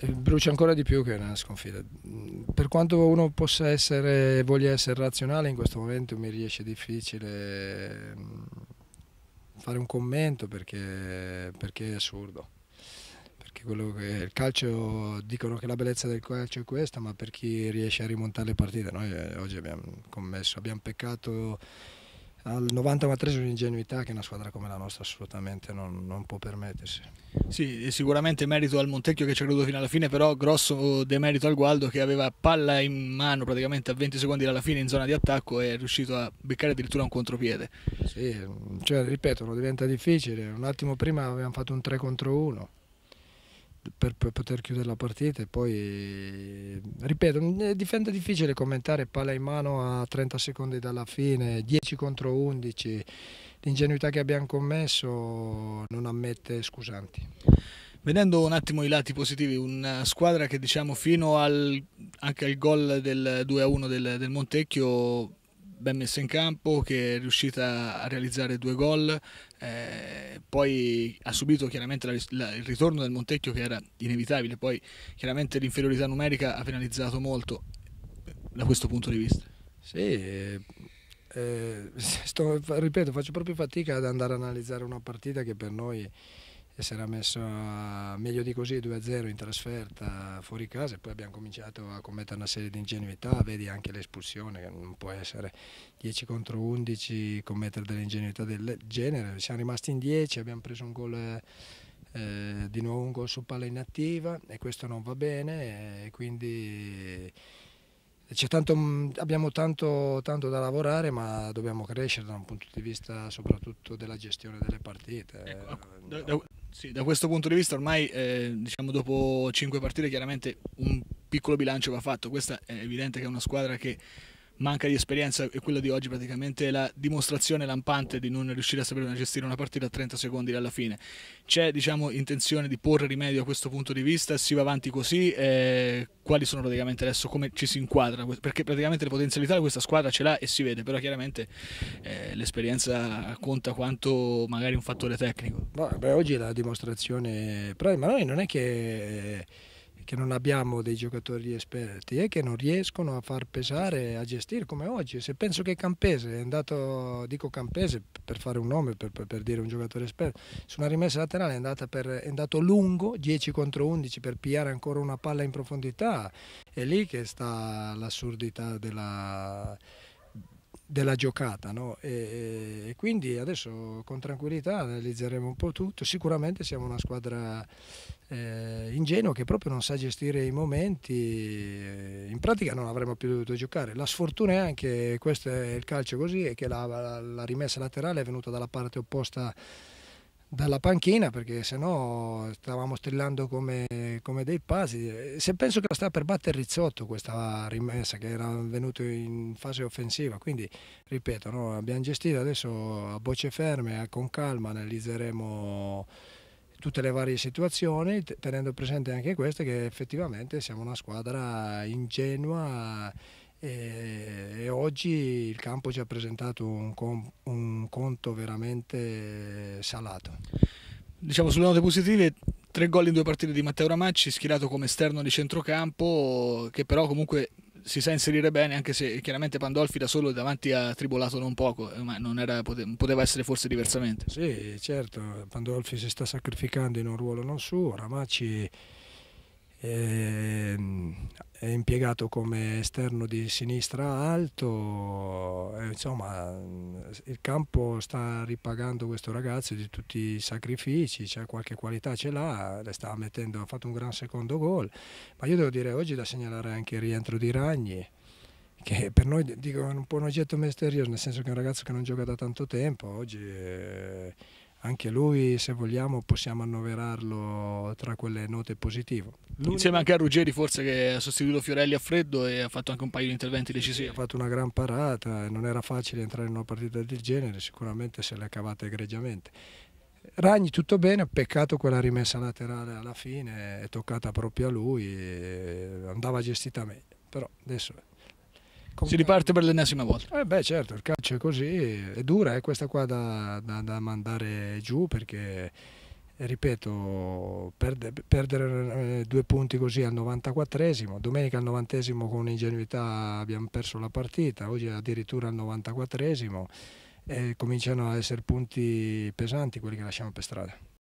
Eh, brucia ancora di più che una sconfitta. Mm, per quanto uno possa essere, voglia essere razionale, in questo momento mi riesce difficile mm, fare un commento perché, perché è assurdo. Perché che, il calcio, dicono che la bellezza del calcio è questa, ma per chi riesce a rimontare le partite, noi oggi abbiamo commesso, abbiamo peccato al 94 ingenuità che una squadra come la nostra assolutamente non, non può permettersi. Sì, sicuramente merito al Montecchio che ci ha creduto fino alla fine, però grosso demerito al Gualdo che aveva palla in mano praticamente a 20 secondi dalla fine in zona di attacco e è riuscito a beccare addirittura un contropiede. Sì, cioè, ripeto, diventa difficile, un attimo prima avevamo fatto un 3 contro 1 per, per, poter chiudere la partita e poi ripeto mm, eh, difende difficile commentare palla in mano a 30 secondi dalla fine 10 contro 11 l'ingenuità che abbiamo commesso non ammette scusanti Vedendo un attimo i lati positivi, una squadra che diciamo fino al, anche al gol del 2-1 del, del Montecchio ben messa in campo, che è riuscita a realizzare due gol, eh, poi ha subito chiaramente la, la, il ritorno del Montecchio che era inevitabile, poi chiaramente l'inferiorità numerica ha penalizzato molto da questo punto di vista. Sì, eh, eh sto, ripeto, faccio proprio fatica ad andare a analizzare una partita che per noi e si era messo a, meglio di così 2-0 in trasferta fuori casa e poi abbiamo cominciato a commettere una serie di ingenuità, vedi anche l'espulsione che non può essere 10 contro 11, commettere delle ingenuità del genere, siamo rimasti in 10, abbiamo preso un gol... Eh, di nuovo un gol su palla inattiva e questo non va bene e quindi eh, tanto, mm, abbiamo tanto, tanto, da lavorare ma dobbiamo crescere da un punto di vista soprattutto della gestione delle partite. Ecco, ah, eh, no. Sì, da questo punto di vista ormai eh, diciamo dopo 5 partite chiaramente un piccolo bilancio va fatto, questa è evidente che è una squadra che manca di esperienza e quella di oggi praticamente è la dimostrazione lampante di non riuscire a sapere gestire una partita a 30 secondi dalla fine. C'è diciamo, intenzione di porre rimedio a questo punto di vista, si va avanti così, eh, quali sono praticamente adesso, come ci si inquadra, perché praticamente le potenzialità di questa squadra ce l'ha e si vede, però chiaramente eh, l'esperienza conta quanto magari un fattore tecnico. beh, oggi è la dimostrazione, però ma noi non è che eh, che non abbiamo dei giocatori esperti e che non riescono a far pesare e a gestire come oggi. Se penso che Campese è andato, dico Campese per fare un nome, per, per, dire un giocatore esperto, su una rimessa laterale è, per, è andato lungo, 10 contro 11 per piare ancora una palla in profondità. È lì che sta l'assurdità della della giocata. No? E, e, quindi adesso con tranquillità analizzeremo un po' tutto. Sicuramente siamo una squadra eh, ingenua che proprio non sa gestire i momenti. Eh, in pratica non avremmo più dovuto giocare. La sfortuna è anche, questo è il calcio così, è che la, la rimessa laterale è venuta dalla parte opposta dalla panchina perché sennò stavamo strillando come, come dei pazzi. Se penso che la stava per battere Rizzotto questa rimessa che era venuto in fase offensiva, quindi ripeto, no, abbiamo gestito adesso a bocce ferme, eh, con calma analizzeremo tutte le varie situazioni, tenendo presente anche queste che effettivamente siamo una squadra ingenua e, oggi il campo ci ha presentato un, com, un conto veramente salato. Diciamo sulle note positive, tre gol in due partite di Matteo Ramacci, schierato come esterno di centrocampo, che però comunque si sa inserire bene, anche se chiaramente Pandolfi da solo davanti ha tribolato non poco, eh, ma non era, poteva essere forse diversamente. Sì, certo, Pandolfi si sta sacrificando in un ruolo non suo, Ramacci Ehm, è impiegato come esterno di sinistra alto, eh, insomma il campo sta ripagando questo ragazzo di tutti i sacrifici, c'è qualche qualità ce l'ha, mettendo, ha fatto un gran secondo gol, ma io devo dire oggi da segnalare anche il rientro di Ragni, che per noi dico, è un po' un oggetto misterioso, nel senso che è un ragazzo che non gioca da tanto tempo, oggi... Eh, anche lui, se vogliamo, possiamo annoverarlo tra quelle note positive. Insieme anche a Ruggeri, forse, che ha sostituito Fiorelli a freddo e ha fatto anche un paio di interventi decisivi. Ha fatto una gran parata, non era facile entrare in una partita del genere, sicuramente se l'è cavata egregiamente. Ragni tutto bene, peccato quella rimessa laterale alla fine, è toccata proprio a lui, andava gestita meglio, però adesso è. Si riparte per l'ennesima volta. Eh beh certo, il calcio è così, è dura eh, questa qua da, da, da mandare giù perché ripeto, perdere, perdere eh, due punti così al 94esimo, domenica al 90esimo con ingenuità abbiamo perso la partita, oggi addirittura al 94esimo, eh, cominciano a essere punti pesanti quelli che lasciamo per strada.